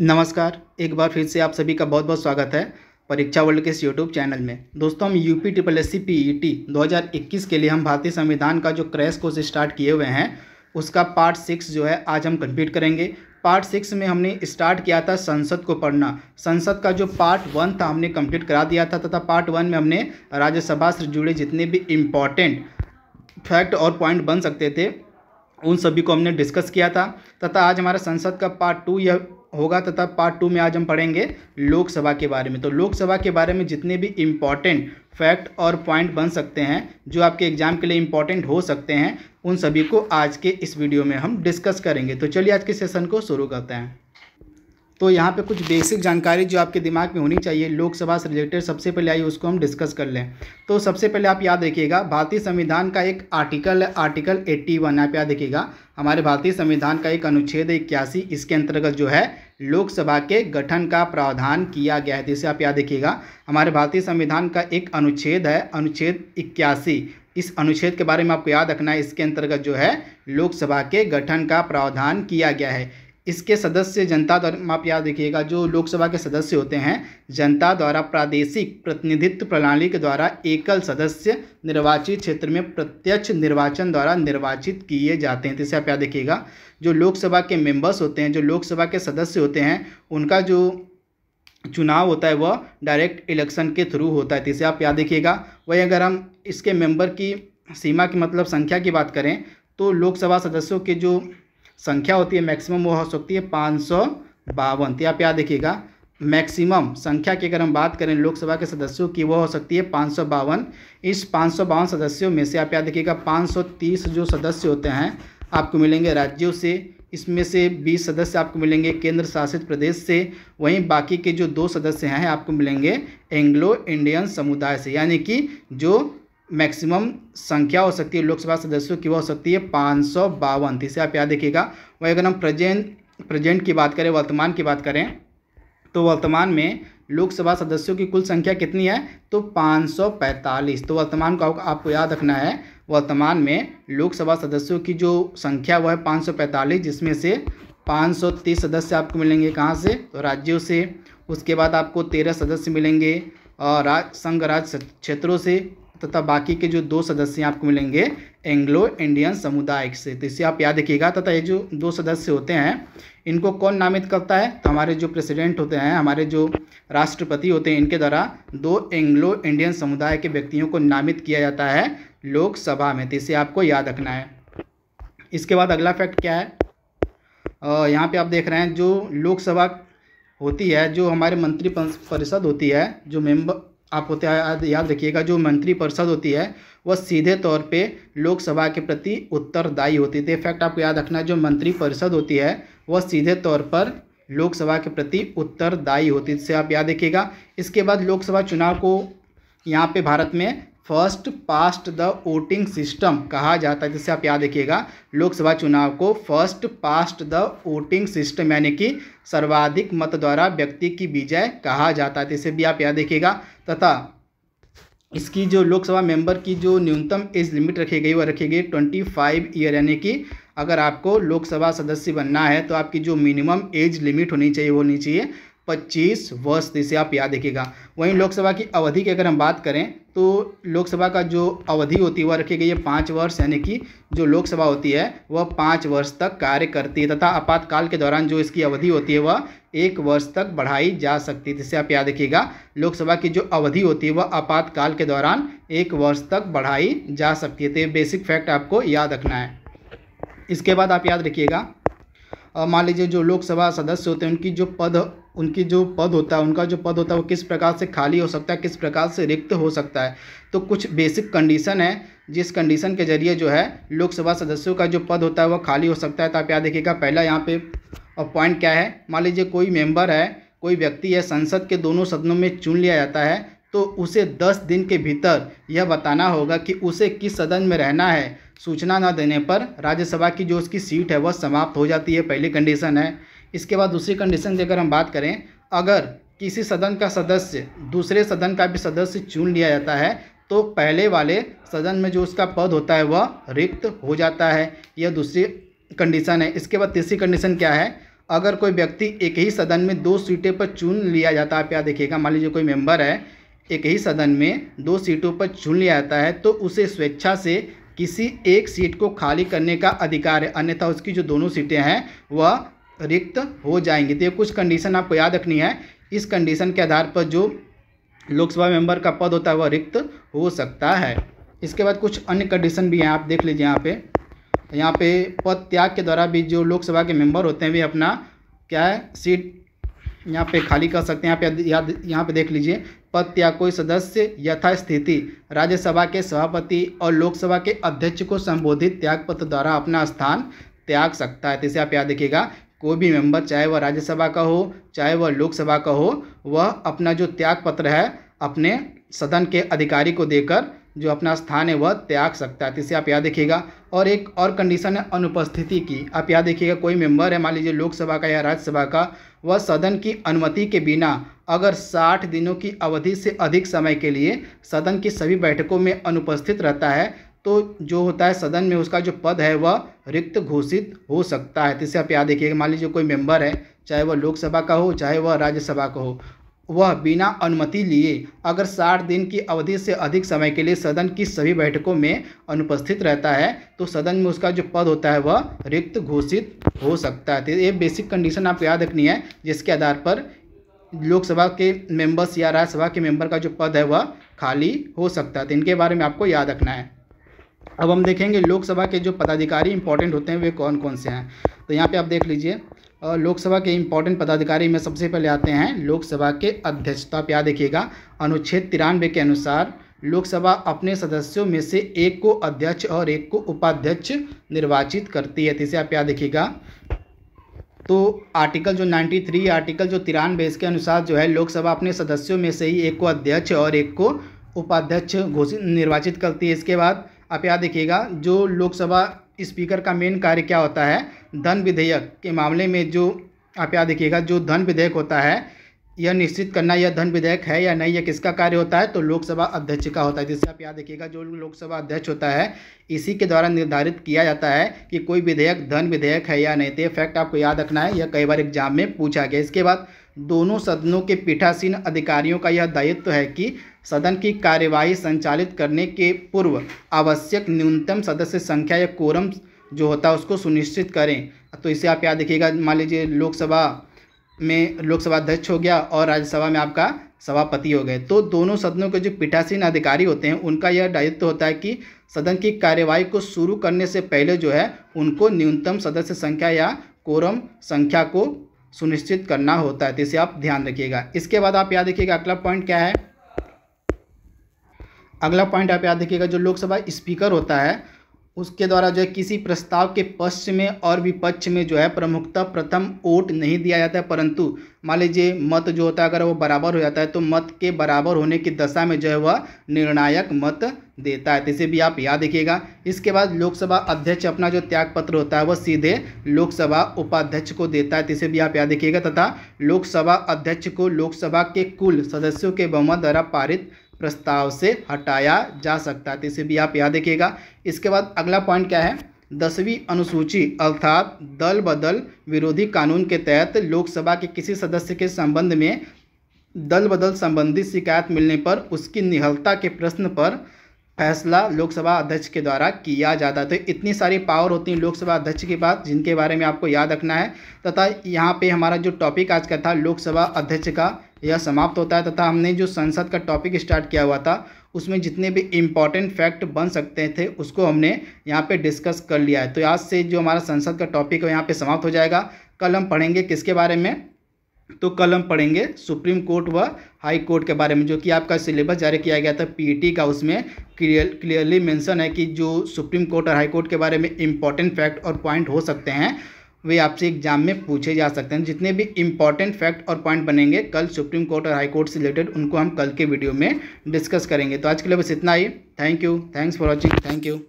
नमस्कार एक बार फिर से आप सभी का बहुत बहुत स्वागत है परीक्षा वर्ल्ड के इस यूट्यूब चैनल में दोस्तों हम UP triple S C P E T दो के लिए हम भारतीय संविधान का जो क्रैश कोर्स स्टार्ट किए हुए हैं उसका पार्ट सिक्स जो है आज हम कंप्लीट करेंगे पार्ट सिक्स में हमने स्टार्ट किया था संसद को पढ़ना संसद का जो पार्ट वन था हमने कंप्लीट करा दिया था तथा पार्ट वन में हमने राज्यसभा से जुड़े जितने भी इम्पॉर्टेंट फैक्ट और पॉइंट बन सकते थे उन सभी को हमने डिस्कस किया था तथा आज हमारा संसद का पार्ट टू यह होगा तथा पार्ट टू में आज हम पढ़ेंगे लोकसभा के बारे में तो लोकसभा के बारे में जितने भी इम्पॉर्टेंट फैक्ट और पॉइंट बन सकते हैं जो आपके एग्जाम के लिए इम्पॉर्टेंट हो सकते हैं उन सभी को आज के इस वीडियो में हम डिस्कस करेंगे तो चलिए आज के सेशन को शुरू करते हैं तो यहाँ पे कुछ बेसिक जानकारी जो आपके दिमाग में होनी चाहिए लोकसभा से रिलेटेड सबसे पहले आइए उसको हम डिस्कस कर लें तो सबसे पहले आप याद रखिएगा भारतीय संविधान का एक आर्टिकल है आर्टिकल 81 वन आप याद रखिएगा हमारे भारतीय संविधान का एक अनुच्छेद इक्यासी इसके अंतर्गत जो है लोकसभा के गठन का प्रावधान किया गया है जिसे तो आप याद रखिएगा हमारे भारतीय संविधान का एक अनुच्छेद है अनुच्छेद इक्यासी इस अनुच्छेद के बारे में आपको याद रखना है इसके अंतर्गत जो है लोकसभा के गठन का प्रावधान किया गया है इसके सदस्य जनता द्वारा आप याद रखिएगा जो लोकसभा के सदस्य होते हैं जनता द्वारा प्रादेशिक प्रतिनिधित्व प्रणाली के द्वारा एकल सदस्य निर्वाचित क्षेत्र में प्रत्यक्ष निर्वाचन द्वारा निर्वाचित किए जाते हैं तो इसे आप याद देखिएगा जो लोकसभा के मेंबर्स होते हैं जो लोकसभा के सदस्य होते हैं उनका जो चुनाव होता है वह डायरेक्ट इलेक्शन के थ्रू होता है तो इसे आप याद देखिएगा वही अगर हम इसके मेंबर की सीमा की मतलब संख्या की बात करें तो लोकसभा सदस्यों के जो संख्या होती है मैक्सिमम वो हो सकती है पाँच सौ बावन तो आप याद देखिएगा मैक्सिमम संख्या की अगर हम बात करें लोकसभा के सदस्यों की वो हो सकती है पाँच सौ बावन इस पाँच सौ बावन सदस्यों में से आप याद देखिएगा पाँच सौ तीस जो सदस्य होते हैं आपको मिलेंगे राज्यों से इसमें से बीस सदस्य आपको मिलेंगे केंद्र शासित प्रदेश से वहीं बाकी के जो दो सदस्य हैं आपको मिलेंगे एंग्लो इंडियन समुदाय से यानी कि जो मैक्सिमम संख्या हो सकती है लोकसभा सदस्यों की वह हो सकती है पाँच सौ बावन इसे आप याद देखिएगा वही अगर हम प्रजेंट प्रजेंट की बात करें वर्तमान की बात करें तो वर्तमान में लोकसभा सदस्यों की कुल संख्या कितनी है तो 545 तो वर्तमान को आपको याद रखना है वर्तमान में लोकसभा सदस्यों की जो संख्या वह है 545 जिसमें से 530 सदस्य आपको मिलेंगे कहाँ से तो राज्यों से उसके बाद आपको 13 सदस्य मिलेंगे और राज संघ राज्य क्षेत्रों से तथा बाकी के जो दो सदस्य आपको मिलेंगे एंग्लो इंडियन समुदाय से तो इसे आप याद रखिएगा तथा ये जो दो सदस्य होते हैं इनको कौन नामित करता है तो हमारे जो प्रेसिडेंट होते हैं हमारे जो राष्ट्रपति होते हैं इनके द्वारा दो एंग्लो इंडियन समुदाय के व्यक्तियों को नामित किया जाता है लोकसभा में तो इसे आपको याद रखना है इसके बाद अगला फैक्ट क्या है यहाँ पर आप देख रहे हैं जो लोकसभा होती है जो हमारे मंत्री परिषद होती है जो मेंबर आप होते याद रखिएगा जो परिषद होती है वह सीधे तौर पे लोकसभा के प्रति उत्तरदायी होती थी इफैक्ट आपको याद रखना जो परिषद होती है वह सीधे तौर पर लोकसभा के प्रति उत्तरदायी होती थी आप याद रखिएगा इसके बाद लोकसभा चुनाव को यहाँ पे भारत में first past the voting system कहा जाता है जिससे आप याद रखिएगा लोकसभा चुनाव को first past the voting system यानी कि सर्वाधिक मत द्वारा व्यक्ति की विजय कहा जाता है इसे भी आप याद रखिएगा तथा इसकी जो लोकसभा मेंबर की जो न्यूनतम एज लिमिट रखी गई वह रखी गई ट्वेंटी फाइव ईयर यानी कि अगर आपको लोकसभा सदस्य बनना है तो आपकी जो मिनिमम एज लिमिट होनी चाहिए वो होनी चाहिए पच्चीस वर्ष इसे आप याद देखिएगा वहीं लोकसभा की अवधि की अगर हम बात करें तो लोकसभा का जो अवधि होती है वह रखी गई है पाँच वर्ष यानी कि जो लोकसभा होती है वह पाँच वर्ष तक कार्य करती है तथा आपातकाल के दौरान जो इसकी अवधि होती है वह एक वर्ष तक बढ़ाई जा सकती है जिससे आप याद रखिएगा लोकसभा की जो अवधि होती है वह आपातकाल के दौरान एक वर्ष तक बढ़ाई जा सकती है तो ये बेसिक फैक्ट आपको याद रखना है इसके बाद आप याद रखिएगा मान लीजिए जो लोकसभा सदस्य होते हैं उनकी जो पद उनकी जो पद होता है उनका जो पद होता है वो किस प्रकार से खाली हो सकता है किस प्रकार से रिक्त हो सकता है तो कुछ बेसिक कंडीशन है जिस कंडीशन के जरिए जो है लोकसभा सदस्यों का जो पद होता है वह खाली हो सकता है तो आप यहाँ देखिएगा पहला यहाँ पे पॉइंट क्या है मान लीजिए कोई मेंबर है कोई व्यक्ति है संसद के दोनों सदनों में चुन लिया जाता है तो उसे दस दिन के भीतर यह बताना होगा कि उसे किस सदन में रहना है सूचना न देने पर राज्यसभा की जो उसकी सीट है वह समाप्त हो जाती है पहली कंडीशन है इसके बाद दूसरी कंडीशन की अगर हम बात करें अगर किसी सदन का सदस्य दूसरे सदन का भी सदस्य चुन लिया जाता है तो पहले वाले सदन में जो उसका पद होता है वह रिक्त हो जाता है यह दूसरी कंडीशन है इसके बाद तीसरी कंडीशन क्या है अगर कोई व्यक्ति एक ही सदन में दो सीटें पर चुन लिया जाता है आप यहाँ देखिएगा मान लीजिए कोई मेंबर है एक ही सदन में दो सीटों पर चुन लिया जाता है तो उसे स्वेच्छा से किसी एक सीट को खाली करने का अधिकार है अन्यथा उसकी जो दोनों सीटें हैं वह रिक्त हो जाएंगी तो ये कुछ कंडीशन आपको याद रखनी है इस कंडीशन के आधार पर जो लोकसभा मेंबर का पद होता है वह रिक्त हो सकता है इसके बाद कुछ अन्य कंडीशन भी हैं आप देख लीजिए यहाँ पे यहाँ पे पद त्याग के द्वारा भी जो लोकसभा के मेंबर होते हैं वे अपना क्या है सीट यहाँ पे खाली कर सकते हैं यहाँ पे याद यहाँ पे देख लीजिए पद या कोई सदस्य यथास्थिति राज्यसभा के सभापति और लोकसभा के अध्यक्ष को संबोधित त्यागपत्र द्वारा अपना स्थान त्याग सकता है तो इसे आप याद देखिएगा कोई भी मेंबर चाहे वह राज्यसभा का हो चाहे वह लोकसभा का हो वह अपना जो त्याग पत्र है अपने सदन के अधिकारी को देकर जो अपना स्थान है वह त्याग सकता है इसे आप याद देखिएगा और एक और कंडीशन है अनुपस्थिति की आप याद देखिएगा कोई मेंबर है मान लीजिए लोकसभा का या राज्यसभा का वह सदन की अनुमति के बिना अगर 60 दिनों की अवधि से अधिक समय के लिए सदन की सभी बैठकों में अनुपस्थित रहता है तो जो होता है सदन में उसका जो पद है वह रिक्त घोषित हो सकता है जिससे तो आप याद देखिएगा मान लीजिए कोई मेंबर है चाहे वह लोकसभा का हो चाहे वह राज्यसभा का हो वह बिना अनुमति लिए अगर 60 दिन की अवधि से अधिक समय के लिए सदन की सभी बैठकों में अनुपस्थित रहता है तो सदन में उसका जो पद होता है वह रिक्त घोषित हो सकता है तो ये बेसिक कंडीशन आपको याद रखनी है जिसके आधार पर लोकसभा के मेंबर्स या राज्यसभा के मेंबर का जो पद है वह खाली हो सकता है तो इनके बारे में आपको याद रखना है अब हम देखेंगे लोकसभा के जो पदाधिकारी इंपॉर्टेंट होते हैं वे कौन कौन से हैं तो यहाँ पे आप देख लीजिए लोकसभा के इंपॉर्टेंट पदाधिकारी में सबसे पहले आते हैं लोकसभा के अध्यक्ष तो आप याद देखिएगा अनुच्छेद तिरानवे के अनुसार लोकसभा अपने सदस्यों में से एक को अध्यक्ष और एक को उपाध्यक्ष निर्वाचित करती है तो इसे आप याद देखिएगा तो आर्टिकल जो 93 आर्टिकल जो तिरानवे इसके अनुसार जो है लोकसभा अपने सदस्यों में से ही एक को अध्यक्ष और एक को उपाध्यक्ष घोषित निर्वाचित करती है इसके बाद आप याद देखिएगा जो लोकसभा स्पीकर का मेन कार्य क्या होता है धन विधेयक के मामले में जो आप याद देखिएगा जो धन विधेयक होता है यह निश्चित करना यह धन विधेयक है या नहीं यह किसका कार्य होता है तो लोकसभा अध्यक्ष का होता है जिससे आप याद रखिएगा जो लोकसभा अध्यक्ष होता है इसी के द्वारा निर्धारित किया जाता है कि कोई विधेयक धन विधेयक है या नहीं तो फैक्ट आपको याद रखना है यह कई बार एग्जाम में पूछा गया इसके बाद दोनों सदनों के पीठासीन अधिकारियों का यह दायित्व है कि सदन की कार्यवाही संचालित करने के पूर्व आवश्यक न्यूनतम सदस्य संख्या या कोरम जो होता है उसको सुनिश्चित करें तो इसे आप याद देखिएगा मान लीजिए लोकसभा में लोकसभा अध्यक्ष हो गया और राज्यसभा में आपका सभापति हो गए तो दोनों सदनों के जो पीठासीन अधिकारी होते हैं उनका यह दायित्व होता है कि सदन की कार्यवाही को शुरू करने से पहले जो है उनको न्यूनतम सदस्य संख्या या कोरम संख्या को सुनिश्चित करना होता है तो इसे आप ध्यान रखिएगा इसके बाद आप याद रखिएगा अगला पॉइंट क्या है अगला पॉइंट आप याद रखिएगा जो लोकसभा स्पीकर होता है उसके द्वारा जो है किसी प्रस्ताव के पक्ष में और विपक्ष में जो है प्रमुखता प्रथम वोट नहीं दिया जाता है परंतु मान लीजिए मत जो होता है अगर वो बराबर हो जाता है तो मत के बराबर होने की दशा में जो है वह निर्णायक मत देता है तो इसे भी आप याद रखिएगा इसके बाद लोकसभा अध्यक्ष अपना जो त्यागपत्र होता है वह सीधे लोकसभा उपाध्यक्ष को देता है तो इसे भी आप याद रखिएगा तथा लोकसभा अध्यक्ष को लोकसभा के कुल सदस्यों के बहुमत द्वारा पारित प्रस्ताव से हटाया जा सकता है तो इसे भी आप याद देखिएगा इसके बाद अगला पॉइंट क्या है दसवीं अनुसूची अर्थात दल बदल विरोधी कानून के तहत लोकसभा के किसी सदस्य के संबंध में दल बदल संबंधी शिकायत मिलने पर उसकी निहलता के प्रश्न पर फैसला लोकसभा अध्यक्ष के द्वारा किया जाता है तो इतनी सारी पावर होती हैं लोकसभा अध्यक्ष के पास जिनके बारे में आपको याद रखना है तथा यहाँ पे हमारा जो टॉपिक आज का था लोकसभा अध्यक्ष का यह समाप्त होता है तथा हमने जो संसद का टॉपिक स्टार्ट किया हुआ था उसमें जितने भी इम्पॉर्टेंट फैक्ट बन सकते थे उसको हमने यहाँ पर डिस्कस कर लिया है तो आज से जो हमारा संसद का टॉपिक है यहाँ पर समाप्त हो जाएगा कल हम पढ़ेंगे किसके बारे में तो कल हम पढ़ेंगे सुप्रीम कोर्ट व हाई कोर्ट के बारे में जो कि आपका सिलेबस जारी किया गया था पीटी e का उसमें क्लियर क्लियरली मेंशन है कि जो सुप्रीम कोर्ट और हाई कोर्ट के बारे में इंपॉर्टेंट फैक्ट और पॉइंट हो सकते हैं वे आपसे एग्जाम में पूछे जा सकते हैं जितने भी इंपॉर्टेंट फैक्ट और पॉइंट बनेंगे कल सुप्रीम कोर्ट और हाई कोर्ट से रिलेटेड उनको हम कल के वीडियो में डिस्कस करेंगे तो आज के लिए बस इतना ही thank you thanks for watching thank you